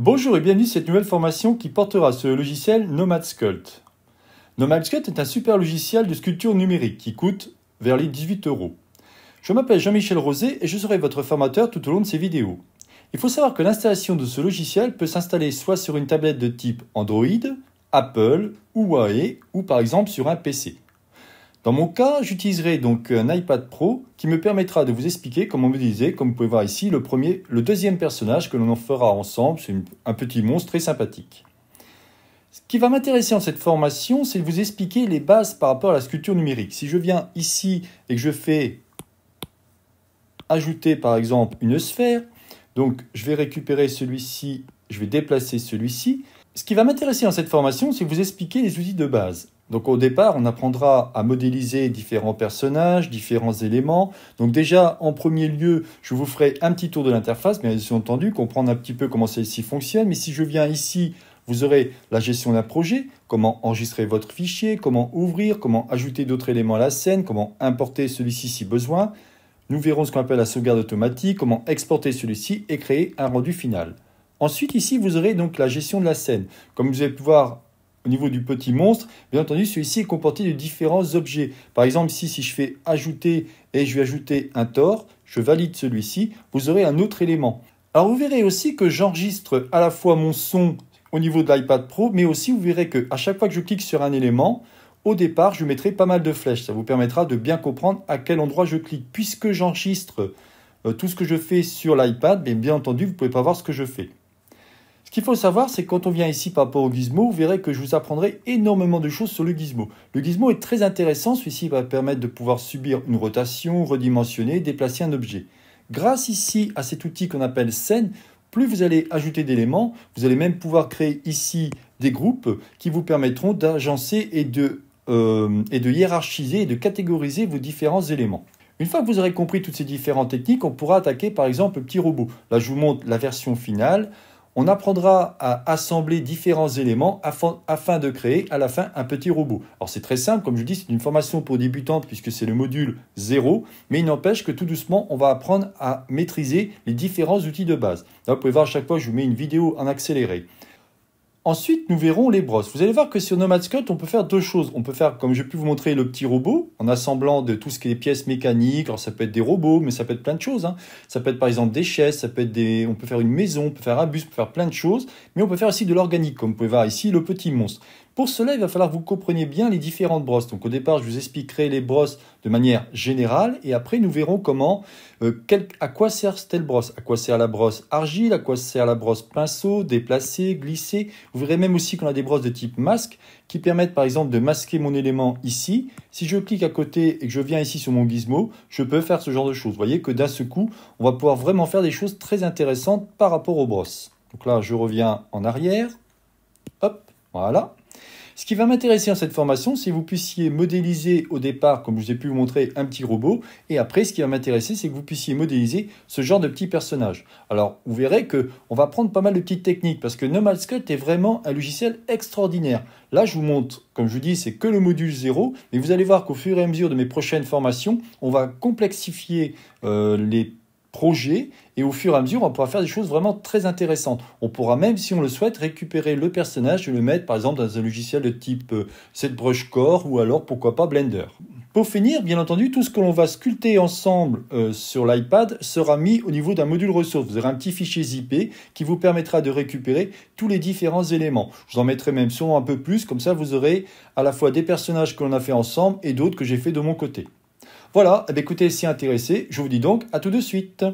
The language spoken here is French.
Bonjour et bienvenue à cette nouvelle formation qui portera ce logiciel Nomad Sculpt. Nomad Sculpt est un super logiciel de sculpture numérique qui coûte vers les 18 euros. Je m'appelle Jean-Michel Rosé et je serai votre formateur tout au long de ces vidéos. Il faut savoir que l'installation de ce logiciel peut s'installer soit sur une tablette de type Android, Apple, ou Huawei ou par exemple sur un PC. Dans mon cas, j'utiliserai donc un iPad Pro qui me permettra de vous expliquer comment modéliser, comme vous pouvez voir ici, le, premier, le deuxième personnage que l'on en fera ensemble. C'est un petit monstre très sympathique. Ce qui va m'intéresser en cette formation, c'est de vous expliquer les bases par rapport à la sculpture numérique. Si je viens ici et que je fais ajouter par exemple une sphère, donc je vais récupérer celui-ci, je vais déplacer celui-ci. Ce qui va m'intéresser en cette formation, c'est de vous expliquer les outils de base. Donc au départ, on apprendra à modéliser différents personnages, différents éléments. Donc déjà, en premier lieu, je vous ferai un petit tour de l'interface, bien entendu, comprendre un petit peu comment celle-ci fonctionne. Mais si je viens ici, vous aurez la gestion d'un projet, comment enregistrer votre fichier, comment ouvrir, comment ajouter d'autres éléments à la scène, comment importer celui-ci si besoin. Nous verrons ce qu'on appelle la sauvegarde automatique, comment exporter celui-ci et créer un rendu final. Ensuite, ici, vous aurez donc la gestion de la scène. Comme vous allez pouvoir au niveau du petit monstre, bien entendu, celui-ci est comporté de différents objets. Par exemple, si, si je fais ajouter et je vais ajouter un tort, je valide celui-ci, vous aurez un autre élément. Alors vous verrez aussi que j'enregistre à la fois mon son au niveau de l'iPad Pro, mais aussi vous verrez que à chaque fois que je clique sur un élément, au départ, je mettrai pas mal de flèches. Ça vous permettra de bien comprendre à quel endroit je clique. Puisque j'enregistre euh, tout ce que je fais sur l'iPad, bien entendu, vous ne pouvez pas voir ce que je fais. Ce qu'il faut savoir, c'est que quand on vient ici par rapport au gizmo, vous verrez que je vous apprendrai énormément de choses sur le gizmo. Le gizmo est très intéressant, celui-ci va permettre de pouvoir subir une rotation, redimensionner, déplacer un objet. Grâce ici à cet outil qu'on appelle scène, plus vous allez ajouter d'éléments, vous allez même pouvoir créer ici des groupes qui vous permettront d'agencer et, euh, et de hiérarchiser et de catégoriser vos différents éléments. Une fois que vous aurez compris toutes ces différentes techniques, on pourra attaquer par exemple le petit robot. Là, je vous montre la version finale on apprendra à assembler différents éléments afin, de créer à la fin un petit robot. Alors c'est très simple, comme je dis, c'est une formation pour débutants puisque c'est le module 0, mais il n'empêche que tout doucement, on va apprendre à maîtriser les différents outils de base. vous pouvez voir à chaque fois, je vous mets une vidéo en accéléré. Ensuite, nous verrons les brosses. Vous allez voir que sur Nomad Scott, on peut faire deux choses. On peut faire, comme je pu vous montrer, le petit robot, en assemblant de tout ce qui est pièces mécaniques. Alors, ça peut être des robots, mais ça peut être plein de choses. Hein. Ça peut être, par exemple, des chaises, ça peut être des... On peut faire une maison, on peut faire un bus, on peut faire plein de choses. Mais on peut faire aussi de l'organique, comme vous pouvez voir ici, le petit monstre. Pour cela, il va falloir que vous compreniez bien les différentes brosses. Donc au départ, je vous expliquerai les brosses de manière générale et après nous verrons comment, euh, à quoi sert telle brosse, à quoi sert la brosse argile, à quoi sert la brosse pinceau, déplacer, glisser. Vous verrez même aussi qu'on a des brosses de type masque qui permettent par exemple de masquer mon élément ici. Si je clique à côté et que je viens ici sur mon gizmo, je peux faire ce genre de choses. Vous voyez que d'un seul coup, on va pouvoir vraiment faire des choses très intéressantes par rapport aux brosses. Donc là, je reviens en arrière. Hop, voilà. Ce qui va m'intéresser en cette formation, c'est que vous puissiez modéliser au départ, comme je vous ai pu vous montrer, un petit robot. Et après, ce qui va m'intéresser, c'est que vous puissiez modéliser ce genre de petit personnage. Alors, vous verrez que on va prendre pas mal de petites techniques parce que Nomad est vraiment un logiciel extraordinaire. Là, je vous montre, comme je vous dis, c'est que le module 0, mais vous allez voir qu'au fur et à mesure de mes prochaines formations, on va complexifier euh, les projet et au fur et à mesure, on pourra faire des choses vraiment très intéressantes. On pourra même, si on le souhaite, récupérer le personnage et le mettre par exemple dans un logiciel de type euh, ZBrush Core ou alors pourquoi pas Blender. Pour finir, bien entendu, tout ce que l'on va sculpter ensemble euh, sur l'iPad sera mis au niveau d'un module ressource. Vous aurez un petit fichier zip qui vous permettra de récupérer tous les différents éléments. Je vous en mettrai même souvent un peu plus, comme ça vous aurez à la fois des personnages que l'on a fait ensemble et d'autres que j'ai fait de mon côté. Voilà, eh ben, écoutez, si intéressé, je vous dis donc à tout de suite.